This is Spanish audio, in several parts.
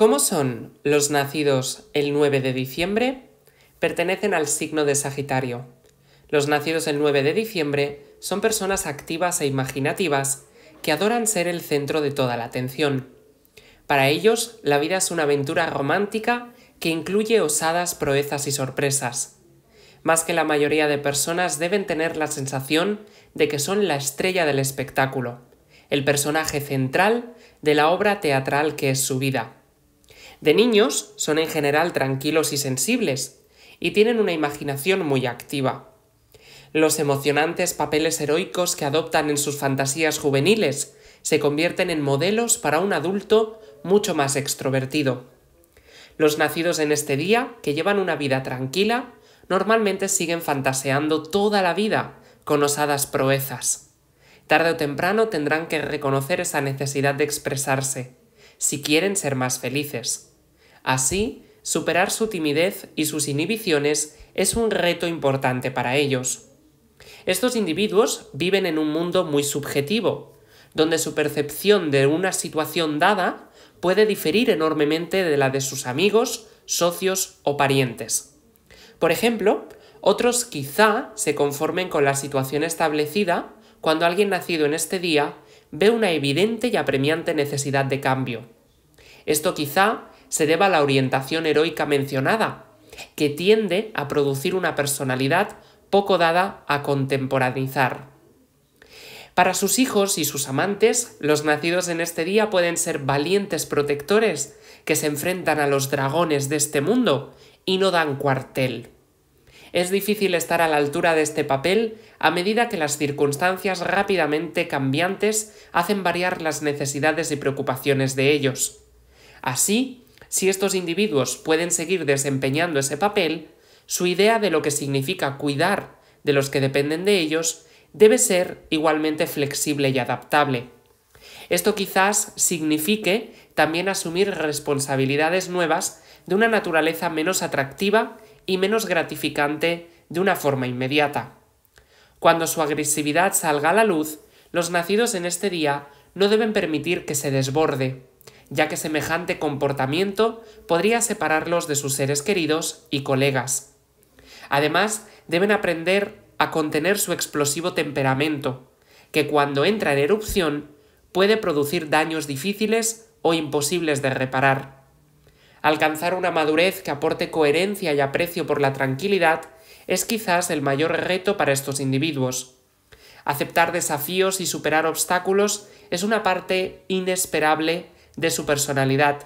¿Cómo son los nacidos el 9 de diciembre? Pertenecen al signo de Sagitario. Los nacidos el 9 de diciembre son personas activas e imaginativas que adoran ser el centro de toda la atención. Para ellos, la vida es una aventura romántica que incluye osadas proezas y sorpresas. Más que la mayoría de personas deben tener la sensación de que son la estrella del espectáculo, el personaje central de la obra teatral que es su vida. De niños son en general tranquilos y sensibles, y tienen una imaginación muy activa. Los emocionantes papeles heroicos que adoptan en sus fantasías juveniles se convierten en modelos para un adulto mucho más extrovertido. Los nacidos en este día, que llevan una vida tranquila, normalmente siguen fantaseando toda la vida con osadas proezas. Tarde o temprano tendrán que reconocer esa necesidad de expresarse, si quieren ser más felices. Así, superar su timidez y sus inhibiciones es un reto importante para ellos. Estos individuos viven en un mundo muy subjetivo, donde su percepción de una situación dada puede diferir enormemente de la de sus amigos, socios o parientes. Por ejemplo, otros quizá se conformen con la situación establecida cuando alguien nacido en este día ve una evidente y apremiante necesidad de cambio. Esto quizá se deba a la orientación heroica mencionada, que tiende a producir una personalidad poco dada a contemporanizar. Para sus hijos y sus amantes, los nacidos en este día pueden ser valientes protectores que se enfrentan a los dragones de este mundo y no dan cuartel. Es difícil estar a la altura de este papel a medida que las circunstancias rápidamente cambiantes hacen variar las necesidades y preocupaciones de ellos. Así, si estos individuos pueden seguir desempeñando ese papel, su idea de lo que significa cuidar de los que dependen de ellos debe ser igualmente flexible y adaptable. Esto quizás signifique también asumir responsabilidades nuevas de una naturaleza menos atractiva y menos gratificante de una forma inmediata. Cuando su agresividad salga a la luz, los nacidos en este día no deben permitir que se desborde ya que semejante comportamiento podría separarlos de sus seres queridos y colegas. Además, deben aprender a contener su explosivo temperamento, que cuando entra en erupción puede producir daños difíciles o imposibles de reparar. Alcanzar una madurez que aporte coherencia y aprecio por la tranquilidad es quizás el mayor reto para estos individuos. Aceptar desafíos y superar obstáculos es una parte inesperable de su personalidad.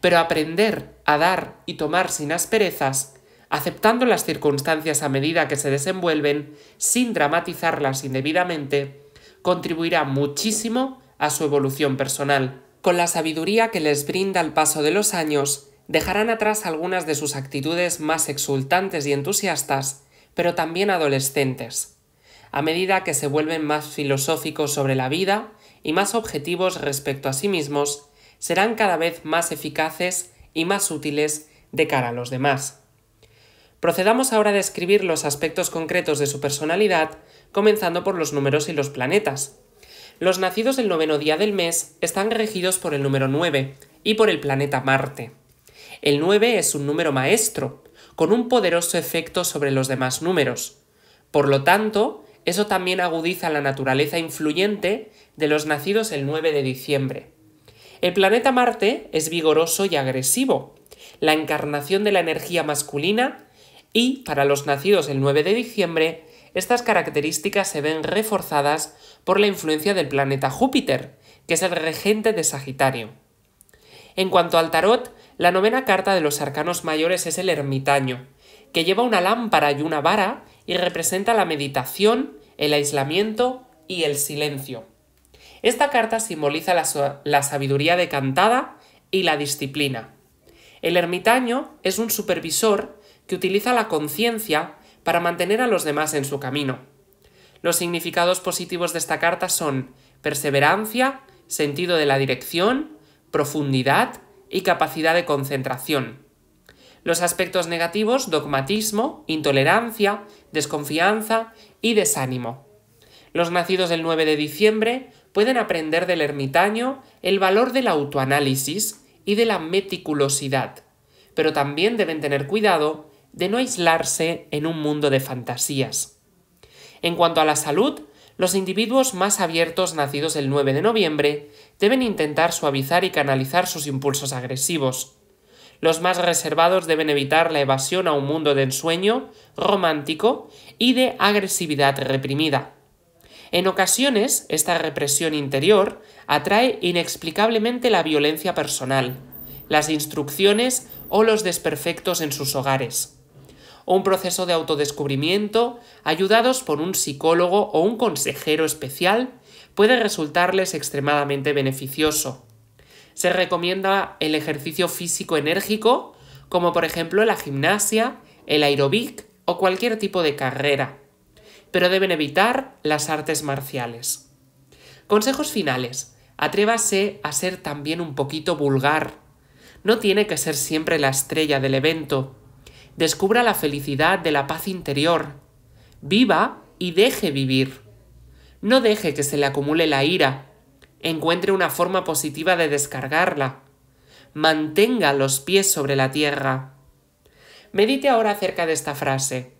Pero aprender a dar y tomar sin asperezas, aceptando las circunstancias a medida que se desenvuelven, sin dramatizarlas indebidamente, contribuirá muchísimo a su evolución personal. Con la sabiduría que les brinda el paso de los años, dejarán atrás algunas de sus actitudes más exultantes y entusiastas, pero también adolescentes. A medida que se vuelven más filosóficos sobre la vida, y más objetivos respecto a sí mismos, serán cada vez más eficaces y más útiles de cara a los demás. Procedamos ahora a describir los aspectos concretos de su personalidad, comenzando por los números y los planetas. Los nacidos el noveno día del mes están regidos por el número 9 y por el planeta Marte. El 9 es un número maestro, con un poderoso efecto sobre los demás números. Por lo tanto, eso también agudiza la naturaleza influyente de los nacidos el 9 de diciembre. El planeta Marte es vigoroso y agresivo, la encarnación de la energía masculina y, para los nacidos el 9 de diciembre, estas características se ven reforzadas por la influencia del planeta Júpiter, que es el regente de Sagitario. En cuanto al tarot, la novena carta de los arcanos mayores es el ermitaño, que lleva una lámpara y una vara y representa la meditación, el aislamiento y el silencio. Esta carta simboliza la, sabiduría decantada y la disciplina. El ermitaño es un supervisor que utiliza la conciencia para mantener a los demás en su camino. Los significados positivos de esta carta son perseverancia, sentido de la dirección, profundidad y capacidad de concentración. Los aspectos negativos, dogmatismo, intolerancia, desconfianza y desánimo. Los nacidos del 9 de diciembre pueden aprender del ermitaño el valor del autoanálisis y de la meticulosidad, pero también deben tener cuidado de no aislarse en un mundo de fantasías. En cuanto a la salud, los individuos más abiertos nacidos el 9 de noviembre deben intentar suavizar y canalizar sus impulsos agresivos. Los más reservados deben evitar la evasión a un mundo de ensueño, romántico y de agresividad reprimida. En ocasiones, esta represión interior atrae inexplicablemente la violencia personal, las instrucciones o los desperfectos en sus hogares. Un proceso de autodescubrimiento, ayudados por un psicólogo o un consejero especial, puede resultarles extremadamente beneficioso. Se recomienda el ejercicio físico enérgico, como por ejemplo la gimnasia, el aerobic o cualquier tipo de carrera pero deben evitar las artes marciales. Consejos finales. Atrévase a ser también un poquito vulgar. No tiene que ser siempre la estrella del evento. Descubra la felicidad de la paz interior. Viva y deje vivir. No deje que se le acumule la ira. Encuentre una forma positiva de descargarla. Mantenga los pies sobre la tierra. Medite ahora acerca de esta frase.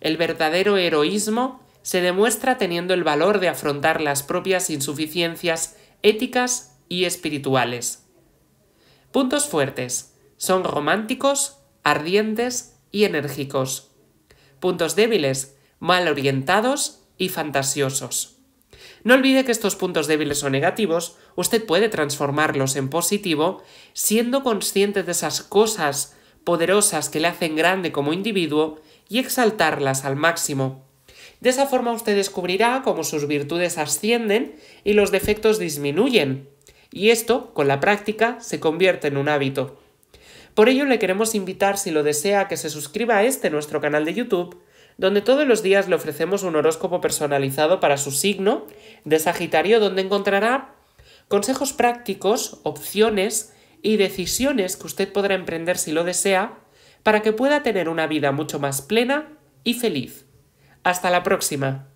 El verdadero heroísmo se demuestra teniendo el valor de afrontar las propias insuficiencias éticas y espirituales. Puntos fuertes. Son románticos, ardientes y enérgicos. Puntos débiles, mal orientados y fantasiosos. No olvide que estos puntos débiles o negativos usted puede transformarlos en positivo siendo consciente de esas cosas poderosas que le hacen grande como individuo y exaltarlas al máximo. De esa forma usted descubrirá cómo sus virtudes ascienden y los defectos disminuyen, y esto, con la práctica, se convierte en un hábito. Por ello le queremos invitar, si lo desea, a que se suscriba a este nuestro canal de YouTube, donde todos los días le ofrecemos un horóscopo personalizado para su signo de Sagitario, donde encontrará consejos prácticos, opciones y decisiones que usted podrá emprender si lo desea para que pueda tener una vida mucho más plena y feliz. Hasta la próxima.